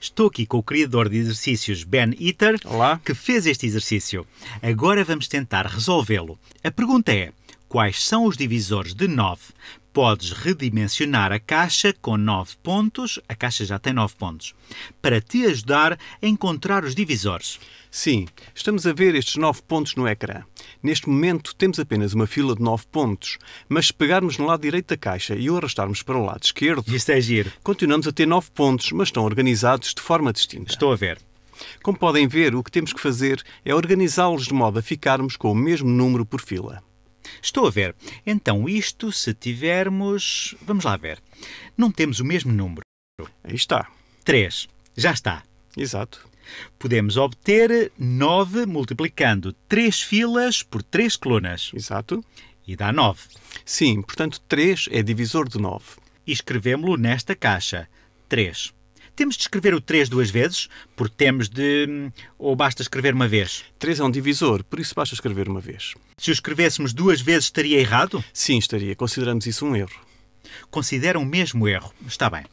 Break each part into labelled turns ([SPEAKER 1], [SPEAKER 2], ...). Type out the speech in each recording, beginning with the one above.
[SPEAKER 1] Estou aqui com o criador de exercícios Ben Eater, Olá. que fez este exercício. Agora vamos tentar resolvê-lo. A pergunta é: quais são os divisores de 9. Podes redimensionar a caixa com 9 pontos, a caixa já tem 9 pontos, para te ajudar a encontrar os divisores. Sim, estamos a ver estes
[SPEAKER 2] 9 pontos no ecrã. Neste momento temos apenas uma fila de 9 pontos, mas se pegarmos no lado direito da caixa e o arrastarmos para o lado esquerdo, Isto é giro. continuamos a ter 9 pontos, mas estão organizados de forma distinta. Estou a ver. Como podem ver, o que temos que fazer é organizá-los
[SPEAKER 1] de modo a ficarmos com o mesmo número por fila. Estou a ver. Então, isto se tivermos. Vamos lá ver. Não temos o mesmo número. Aí está. 3. Já está. Exato. Podemos obter 9 multiplicando 3 filas por 3 colunas. Exato. E dá 9. Sim, portanto, 3 é divisor de 9. E escrevemos-lo nesta caixa. 3. Temos de escrever o 3 duas vezes, porque temos de. Hum, ou basta escrever uma vez? 3 é um divisor, por isso basta escrever uma vez. Se o escrevêssemos duas vezes, estaria errado? Sim, estaria. Consideramos isso um erro. Consideram o mesmo erro. Está bem.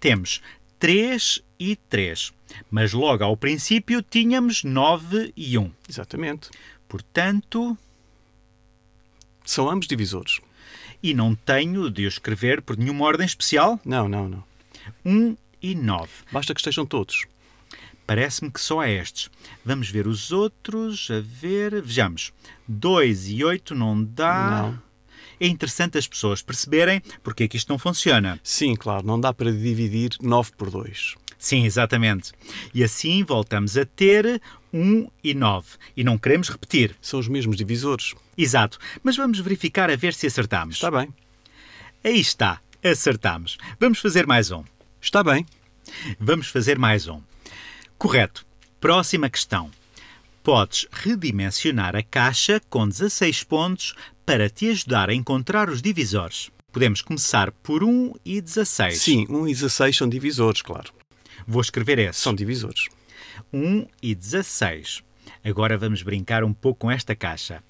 [SPEAKER 1] Temos 3 e 3. Mas logo ao princípio tínhamos 9 e 1. Exatamente. Portanto. São ambos divisores. E não tenho de o escrever por nenhuma ordem especial? Não, não, não. 1 9. Basta que estejam todos. Parece-me que só há estes. Vamos ver os outros, a ver. Vejamos. 2 e 8 não dá. Não. É interessante as pessoas perceberem porque é que isto não funciona. Sim, claro, não dá para dividir 9 por 2. Sim, exatamente. E assim voltamos a ter 1 e 9. E não queremos repetir. São os mesmos divisores. Exato. Mas vamos verificar a ver se acertamos. Está bem. Aí está, acertamos. Vamos fazer mais um. Está bem. Vamos fazer mais um. Correto. Próxima questão. Podes redimensionar a caixa com 16 pontos para te ajudar a encontrar os divisores. Podemos começar por 1 e 16. Sim, 1 e 16 são divisores, claro. Vou escrever esses. São divisores. 1 e 16. Agora vamos brincar um pouco com esta caixa.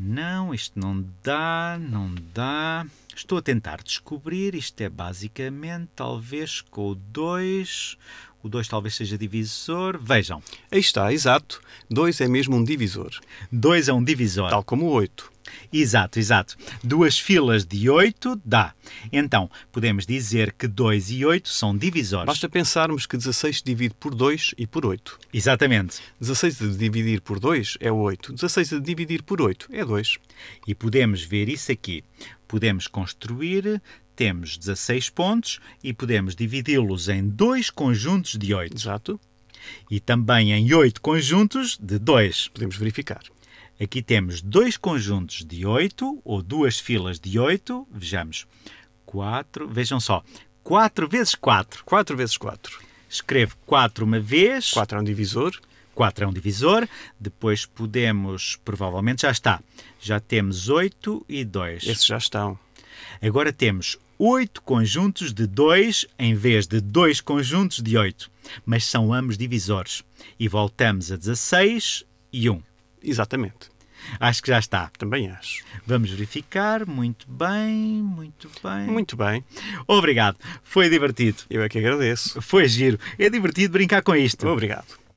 [SPEAKER 1] Não, isto não dá, não dá. Estou a tentar descobrir, isto é basicamente, talvez com o 2, o 2 talvez seja divisor, vejam. Aí está, exato. 2 é mesmo um divisor. 2 é um divisor. Tal como o 8. Exato, exato. Duas filas de 8 dá. Então, podemos dizer que 2 e 8 são divisórios. Basta pensarmos que 16 se divide por 2 e por 8. Exatamente. 16 de dividir por 2 é 8. 16 de dividir por 8 é 2. E podemos ver isso aqui. Podemos construir temos 16 pontos e podemos dividi-los em dois conjuntos de 8. Exato. E também em 8 conjuntos de 2. Podemos verificar. Aqui temos dois conjuntos de 8 ou duas filas de 8. Vejamos. 4, vejam só. 4 vezes 4. 4 vezes 4. Escrevo 4 uma vez. 4 é um divisor. 4 é um divisor. Depois podemos, provavelmente já está. Já temos 8 e 2. Esses já estão. Agora temos 8 conjuntos de 2 em vez de 2 conjuntos de 8, mas são ambos divisores. E voltamos a 16 e 1. Exatamente. Acho que já está. Também acho. Vamos verificar. Muito bem, muito bem. Muito bem. Obrigado. Foi divertido. Eu é que agradeço. Foi giro. É divertido brincar com isto. Obrigado.